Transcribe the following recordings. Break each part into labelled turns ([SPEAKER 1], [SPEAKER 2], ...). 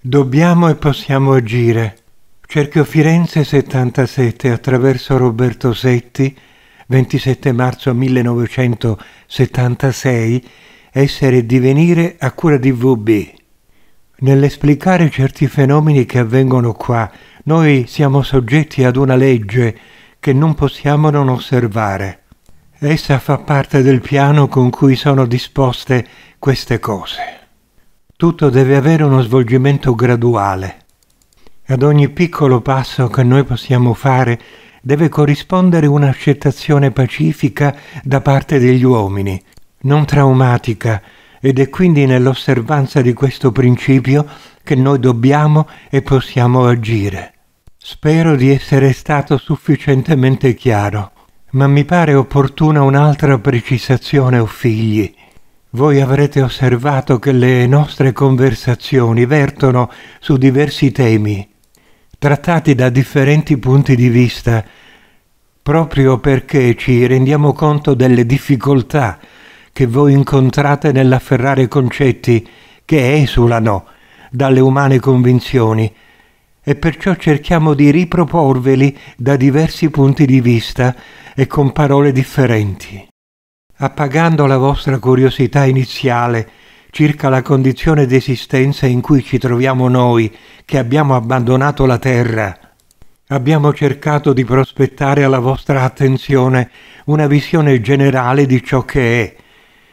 [SPEAKER 1] Dobbiamo e possiamo agire. Cerchio Firenze 77 attraverso Roberto Setti, 27 marzo 1976, essere e divenire a cura di VB. Nell'esplicare certi fenomeni che avvengono qua, noi siamo soggetti ad una legge che non possiamo non osservare. Essa fa parte del piano con cui sono disposte queste cose tutto deve avere uno svolgimento graduale. Ad ogni piccolo passo che noi possiamo fare deve corrispondere un'accettazione pacifica da parte degli uomini, non traumatica, ed è quindi nell'osservanza di questo principio che noi dobbiamo e possiamo agire. Spero di essere stato sufficientemente chiaro, ma mi pare opportuna un'altra precisazione o figli. Voi avrete osservato che le nostre conversazioni vertono su diversi temi, trattati da differenti punti di vista, proprio perché ci rendiamo conto delle difficoltà che voi incontrate nell'afferrare concetti che esulano dalle umane convinzioni e perciò cerchiamo di riproporveli da diversi punti di vista e con parole differenti appagando la vostra curiosità iniziale circa la condizione d'esistenza in cui ci troviamo noi che abbiamo abbandonato la terra. Abbiamo cercato di prospettare alla vostra attenzione una visione generale di ciò che è,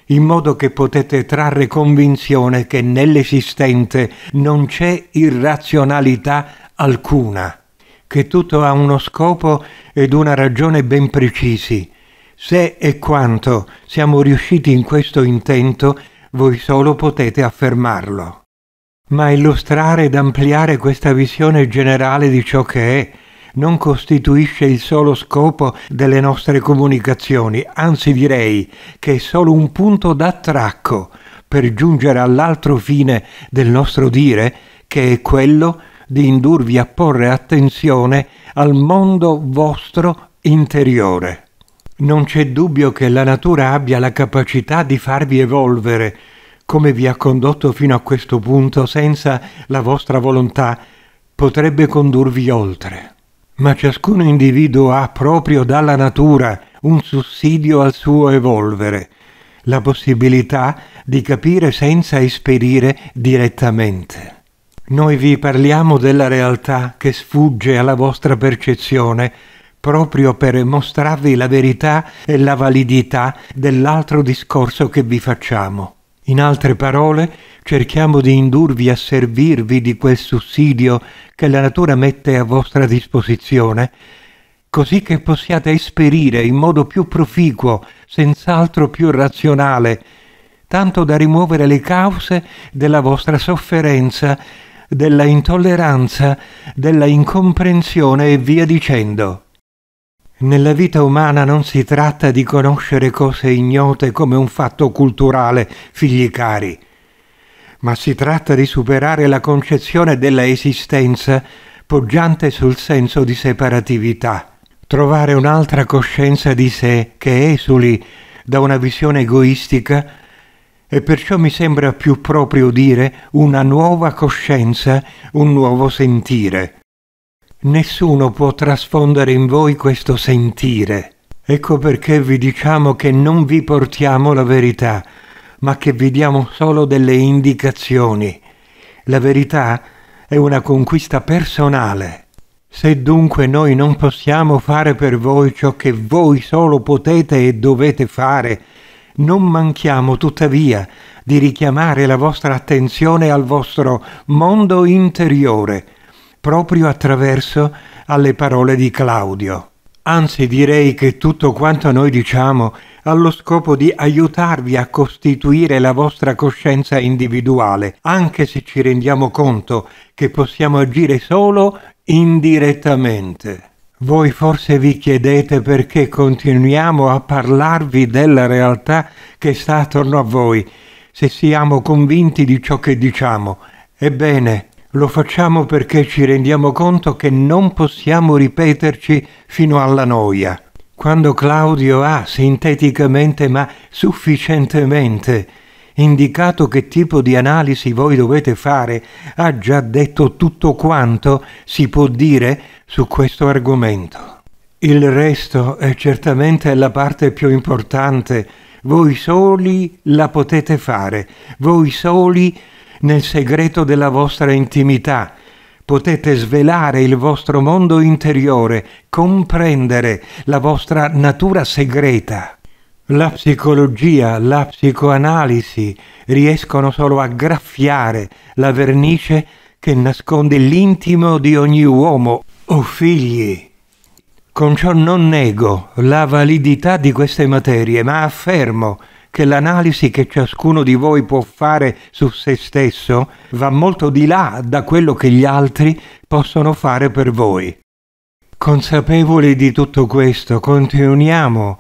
[SPEAKER 1] in modo che potete trarre convinzione che nell'esistente non c'è irrazionalità alcuna, che tutto ha uno scopo ed una ragione ben precisi, se e quanto siamo riusciti in questo intento, voi solo potete affermarlo. Ma illustrare ed ampliare questa visione generale di ciò che è non costituisce il solo scopo delle nostre comunicazioni, anzi direi che è solo un punto d'attracco per giungere all'altro fine del nostro dire, che è quello di indurvi a porre attenzione al mondo vostro interiore. Non c'è dubbio che la natura abbia la capacità di farvi evolvere, come vi ha condotto fino a questo punto senza la vostra volontà, potrebbe condurvi oltre. Ma ciascun individuo ha proprio dalla natura un sussidio al suo evolvere, la possibilità di capire senza esperire direttamente. Noi vi parliamo della realtà che sfugge alla vostra percezione, proprio per mostrarvi la verità e la validità dell'altro discorso che vi facciamo. In altre parole, cerchiamo di indurvi a servirvi di quel sussidio che la natura mette a vostra disposizione, così che possiate esperire in modo più proficuo, senz'altro più razionale, tanto da rimuovere le cause della vostra sofferenza, della intolleranza, della incomprensione e via dicendo. Nella vita umana non si tratta di conoscere cose ignote come un fatto culturale, figli cari, ma si tratta di superare la concezione della esistenza poggiante sul senso di separatività, trovare un'altra coscienza di sé che esuli da una visione egoistica e perciò mi sembra più proprio dire una nuova coscienza, un nuovo sentire. Nessuno può trasfondere in voi questo sentire. Ecco perché vi diciamo che non vi portiamo la verità, ma che vi diamo solo delle indicazioni. La verità è una conquista personale. Se dunque noi non possiamo fare per voi ciò che voi solo potete e dovete fare, non manchiamo tuttavia di richiamare la vostra attenzione al vostro mondo interiore, proprio attraverso alle parole di Claudio. Anzi direi che tutto quanto noi diciamo ha lo scopo di aiutarvi a costituire la vostra coscienza individuale, anche se ci rendiamo conto che possiamo agire solo indirettamente. Voi forse vi chiedete perché continuiamo a parlarvi della realtà che sta attorno a voi, se siamo convinti di ciò che diciamo. Ebbene, lo facciamo perché ci rendiamo conto che non possiamo ripeterci fino alla noia. Quando Claudio ha sinteticamente ma sufficientemente indicato che tipo di analisi voi dovete fare, ha già detto tutto quanto si può dire su questo argomento. Il resto è certamente la parte più importante. Voi soli la potete fare, voi soli potete nel segreto della vostra intimità. Potete svelare il vostro mondo interiore, comprendere la vostra natura segreta. La psicologia, la psicoanalisi riescono solo a graffiare la vernice che nasconde l'intimo di ogni uomo o figli. Con ciò non nego la validità di queste materie, ma affermo che che l'analisi che ciascuno di voi può fare su se stesso va molto di là da quello che gli altri possono fare per voi. Consapevoli di tutto questo, continuiamo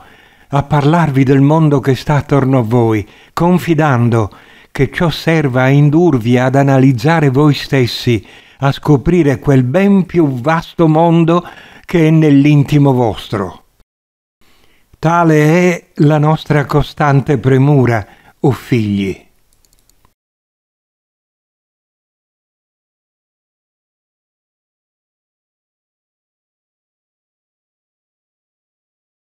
[SPEAKER 1] a parlarvi del mondo che sta attorno a voi, confidando che ciò serva a indurvi ad analizzare voi stessi, a scoprire quel ben più vasto mondo che è nell'intimo vostro. Tale è la nostra costante premura, o figli.